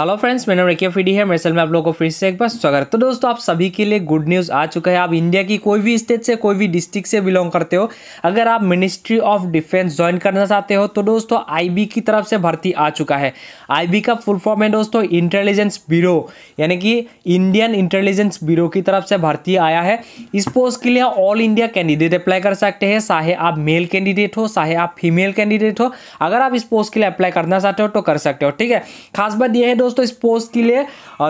hello friends नाम रेकिया फीडी है मेरे चैनल में आप लोगों को फिर से एक बार स्वागत तो दोस्तों आप सभी के लिए गुड न्यूज़ आ चुका है आप इंडिया की कोई भी स्टेट से कोई भी डिस्ट्रिक्ट से बिलोंग करते हो अगर आप मिनिस्ट्री ऑफ डिफेंस ज्वाइन करना चाहते हो तो दोस्तों आईबी की तरफ से भर्ती आ चुका है आई का फुल फॉर्म है दोस्तों इंटेलिजेंस ब्यूरो यानी कि इंडियन इंटेलिजेंस ब्यूरो की तरफ से भर्ती आया है इस पोस्ट के लिए ऑल इंडिया कैंडिडेट अप्लाई कर सकते हैं चाहे आप मेल कैंडिडेट हो चाहे आप फीमेल कैंडिडेट हो अगर आप इस पोस्ट के लिए अप्लाई करना चाहते हो तो कर सकते हो ठीक है खास बात यह है दोस्तों दोस्तों इस पोस्ट के लिए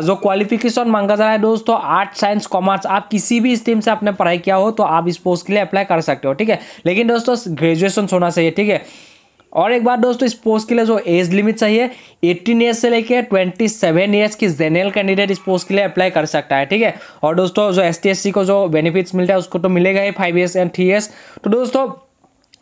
जो क्वालिफिकेशन मांगा जा रहा है दोस्तों आर्ट साइंस कॉमर्स आप किसी भी स्ट्रीम से आपने पढ़ाई किया हो तो आप इस पोस्ट के लिए अप्लाई कर सकते हो ठीक है लेकिन दोस्तों ग्रेजुएशन होना चाहिए ठीक है और एक बार दोस्तों इस पोस्ट के लिए जो एज लिमिट चाहिए 18 ईयर्स से लेके 27 ईयर्स की जनरल कैंडिडेट इस पोस्ट के लिए अप्लाई कर सकता है ठीक है और दोस्तों जो एस को जो बेनिफिट्स मिलता है उसको तो मिलेगा ही five years and three years तो दोस्तों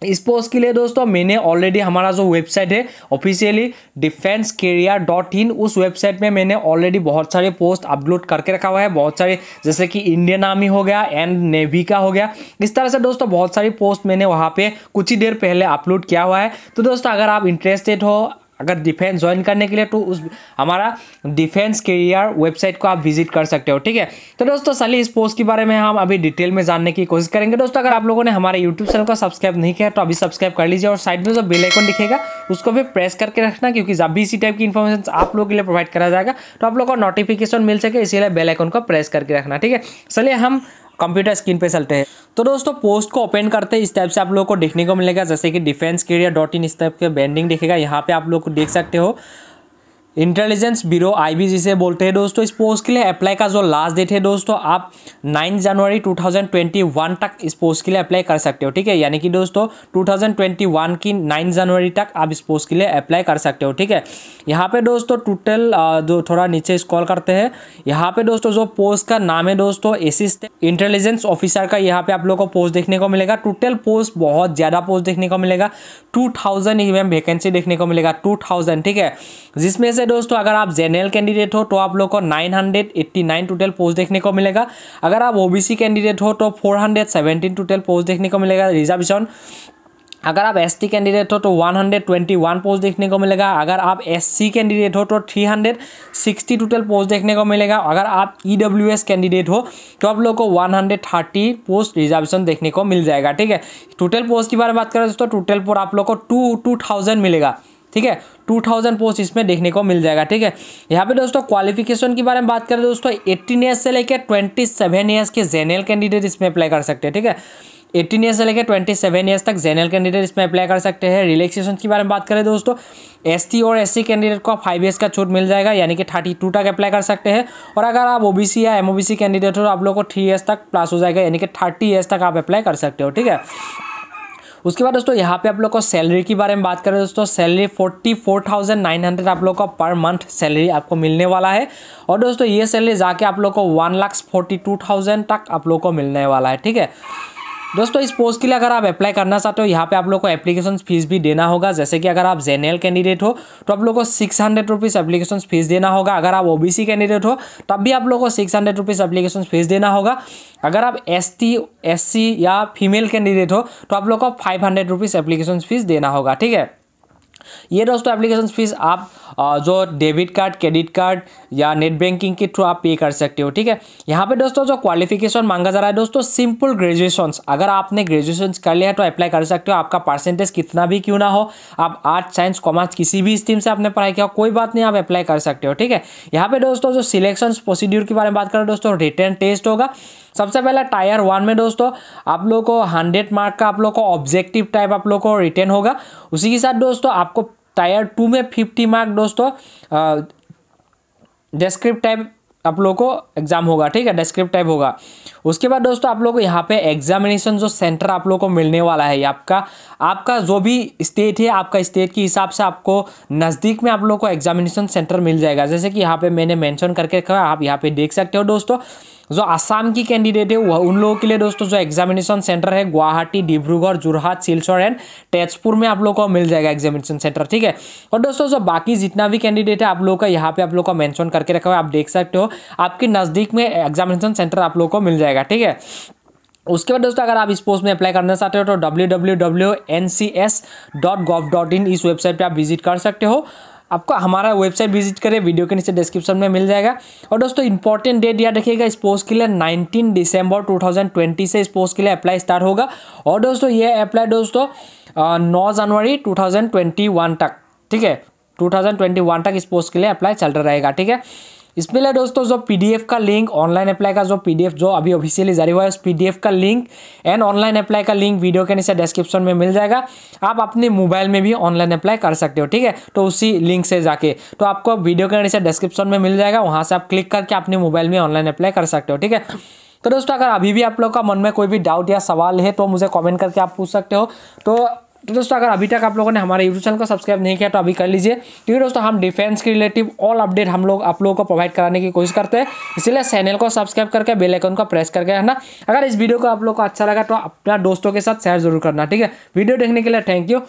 इस पोस्ट के लिए दोस्तों मैंने ऑलरेडी हमारा जो वेबसाइट है officially defence career dot in उस वेबसाइट में मैंने ऑलरेडी बहुत सारे पोस्ट अपलोड करके रखा हुआ है बहुत सारे जैसे कि इंडियन आर्मी हो गया एंड नेवी का हो गया इस तरह से दोस्तों बहुत सारी पोस्ट मैंने वहाँ पे कुछ ही देर पहले अपलोड किया हुआ है तो दोस्तों अगर आप इंटरेस्टेड हो अगर डिफेंस ज्वाइन करने के लिए तो उस हमारा डिफेंस करियर वेबसाइट को आप विजिट कर सकते हो ठीक है तो दोस्तों सली इस पोस्ट के बारे में हम अभी डिटेल में जानने की कोशिश करेंगे दोस्तों अगर आप लोगों ने हमारे यूट्यूब चैनल को सब्सक्राइब नहीं किया तो अभी सब्सक्राइब कर लीजिए और साइड में जो बेलाइकन दिखेगा उसको भी प्रेस करके रखना क्योंकि जब भी इसी टाइप की इन्फॉर्मेशन आप लोगों के लिए प्रोवाइड करा जाएगा तो आप लोग को नोटिफिकेशन मिल सके इसीलिए बेलाइकन को प्रेस करके रखना ठीक है चलिए हम कंप्यूटर स्क्रीन पे चलते हैं तो दोस्तों पोस्ट को ओपन करते इस टाइप से आप लोगों को देखने को मिलेगा जैसे कि डिफेंस कैरियर डॉट इन इस टाइप के बैंडिंग देखेगा यहाँ पे आप लोग देख सकते हो इंटेलिजेंस ब्यूरो आई जिसे बोलते हैं दोस्तों इस पोस्ट के लिए अप्लाई का जो लास्ट डेट है दोस्तों आप 9 जनवरी 2021 तक इस पोस्ट के लिए अप्लाई कर सकते हो ठीक है यानी कि दोस्तों 2021 की 9 जनवरी तक आप इस पोस्ट के लिए अप्लाई कर सकते हो ठीक है यहाँ पे दोस्तों टोटल जो थोड़ा नीचे स्कॉल करते हैं यहाँ पे दोस्तों जो पोस्ट का नाम है दोस्तों असिस्टेंट इंटेलिजेंस ऑफिसर का यहाँ पे आप लोग को पोस्ट देखने को मिलेगा टोटल पोस्ट बहुत ज़्यादा पोस्ट देखने को मिलेगा टू थाउजेंड वैकेंसी देखने को मिलेगा टू थाउजेंड ठीक है जिसमें से दोस्तों अगर आप जेनरल कैंडिडेट हो तो आप लोग को 989 टोटल पोस्ट देखने को मिलेगा अगर आप ओबीसी कैंडिडेट हो तो 417 टोटल पोस्ट देखने को मिलेगा रिजर्वेशन अगर आप एस टी कैंडिडेट हो तो 121 पोस्ट देखने को मिलेगा अगर आप एस सी कैंडिडेट हो तो 360 टोटल पोस्ट देखने को मिलेगा अगर आप ई डब्ल्यू एस कैंडिडेट हो तो आप लोग को 130 पोस्ट रिजर्वेशन देखने को मिल जाएगा ठीक है टोटल पोस्ट की बारे में बात करें दोस्तों टोटल पोस्ट आप लोग को टू टू थाउजेंड मिलेगा ठीक है 2000 पोस्ट इसमें देखने को मिल जाएगा ठीक है यहाँ पे दोस्तों क्वालिफिकेशन के बारे में बात करें दोस्तों एट्टीन ईयर्स से लेकर सेवन ईयर्स के जेनरल कैंडिडेट इसमें अप्लाई कर सकते हैं ठीक है एटीन ईयर्स से लेकर ट्वेंटी सेवन ईयर्स तक जनरल कैंडिडेट इसमें अप्लाई कर सकते हैं रिलेक्सेशन के बारे में बात करें दोस्तों एसटी और एससी कैंडिडेट को फाइव ईयर्स का छूट मिल जाएगा यानी कि थर्टी टू तक अप्लाई कर सकते हैं और अगर आप ओबीसी या एमओबीसी कैंडिडेट हो तो आप लोग को थ्री ईयर्स तक प्लस हो जाएगा यानी कि थर्टी ईयर्स तक आप अप्लाई कर सकते हो ठीक है उसके बाद दोस्तों यहाँ पे आप लोग को सैलरी के बारे में बात करें दोस्तों salary forty four thousand nine hundred आप लोग को पर मंथ सैलरी आपको मिलने वाला है और दोस्तों ये सैलरी जाके आप लोग को one lakh forty two thousand तक आप लोग को मिलने वाला है ठीक है दोस्तों इस पोस्ट के लिए अगर आप अप्लाई करना चाहते हो यहाँ पे आप लोग को एप्लीकेशन फीस भी देना होगा जैसे कि अगर आप जेनरल कैंडिडेट हो तो आप लोग को six hundred rupees application fee देना होगा अगर आप ओबीसी कैंडिडेट हो तब भी आप लोग को six hundred rupees application fee देना होगा अगर आप एस टी या फीमेल कैंडिडेट हो तो आप लोग को five hundred rupees application fee देना होगा ठीक है ये दोस्तों एप्लीकेशन फ़ीस आप जो डेबिट कार्ड क्रेडिट कार्ड या नेट बैंकिंग के थ्रू आप पे कर सकते हो ठीक है यहाँ पे दोस्तों जो क्वालिफिकेशन मांगा जा रहा है दोस्तों सिंपल ग्रेजुएशन अगर आपने ग्रेजुएशन कर लिया तो अप्लाई कर सकते हो आपका परसेंटेज कितना भी क्यों ना हो आप आर्ट्स साइंस कॉमर्स किसी भी स्ट्रीम से आपने पढ़ाई किया कोई बात नहीं आप अप्लाई कर सकते हो ठीक है यहाँ पे दोस्तों जो सिलेक्शन प्रोसीड्यूर के बारे में बात करें दोस्तों रिटर्न टेस्ट होगा सबसे पहला टायर वन में दोस्तों आप लोगों को हंड्रेड मार्क का आप लोग को ऑब्जेक्टिव टाइप आप लोग को रिटर्न होगा उसी के साथ दोस्तों आपको टायर टू में फिफ्टी मार्क दोस्तों डेस्क्रिप्ट टाइप आप लोगों को एग्जाम होगा ठीक है डेस्क्रिप्ट टाइप होगा उसके बाद दोस्तों आप लोग को यहाँ पे एग्जामिनेशन जो सेंटर आप लोग को मिलने वाला है आपका आपका जो भी स्टेट है आपका स्टेट के हिसाब से आपको नज़दीक में आप लोग को एग्जामिनेशन सेंटर मिल जाएगा जैसे कि यहाँ पे मैंने मेंशन करके रखा आप यहाँ पे देख सकते हो दोस्तों जो आसाम की कैंडिडेट है वह उन लोगों के लिए दोस्तों जो एग्जामिनेशन सेंटर है गुवाहाटी डिब्रूगढ़ जोरहाट सिलसर एंड तेजपुर में आप लोग को मिल जाएगा एग्जामिनेशन सेंटर ठीक है और दोस्तों जो बाकी जितना भी कैंडिडेट है आप लोगों का यहाँ पे आप लोग का मैंशन करके रखा हुआ आप देख सकते हो आपके नज़दीक में एग्जामिनेशन सेंटर आप लोग को मिल जाएगा ठीक है उसके बाद दोस्तों अगर आप इस पोस्ट में अप्लाई करना चाहते हो तो W W W N C S dot gov dot in इस वेबसाइट पे आप विजिट कर सकते हो आपको हमारा वेबसाइट विजिट करें वीडियो के नीचे डिस्क्रिप्शन में मिल जाएगा और दोस्तों इंपॉर्टेंट डेट याद रखिएगा इस पोस्ट के लिए 19 दिसंबर 2020 से इस पोस्ट के लिए अप्लाई स्टार्ट होगा और दोस्तों ये अप्लाई दोस्तों नौ जनवरी 2021 तक ठीक है 2021 तक इस पोस्ट के लिए अप्लाई चल रहेगा ठीक है इसमें लिए दोस्तों जो पीडीएफ का लिंक ऑनलाइन अप्लाई का जो पीडीएफ जो अभी ऑफिशियली जारी हुआ है उस पीडीएफ का लिंक एंड ऑनलाइन अप्लाई का लिंक वीडियो के नीचे डिस्क्रिप्शन में मिल जाएगा आप अपने मोबाइल में भी ऑनलाइन अप्लाई कर सकते हो ठीक है तो उसी लिंक से जाके तो आपको वीडियो के नीचे डिस्क्रिप्शन में मिल जाएगा वहाँ से आप क्लिक करके अपने मोबाइल में ऑनलाइन अप्लाई कर सकते हो ठीक है तो दोस्तों अगर अभी भी आप लोग का मन में कोई भी डाउट या सवाल है तो मुझे कमेंट करके आप पूछ सकते हो तो तो दोस्तों अगर अभी तक आप लोगों ने हमारे यूट्यूब चैनल को सब्सक्राइब नहीं किया तो अभी कर लीजिए क्योंकि दोस्तों हम डिफेंस के रिलेटिव ऑल अपडेट हम लोग आप लोगों को प्रोवाइड कराने की कोशिश करते हैं इसलिए चैनल को सब्सक्राइब करके बेल आइकन को प्रेस करके है ना अगर इस वीडियो को आप लोग को अच्छा लगा तो अपना दोस्तों के साथ शेयर जरूर करना ठीक है वीडियो देखने के लिए थैंक यू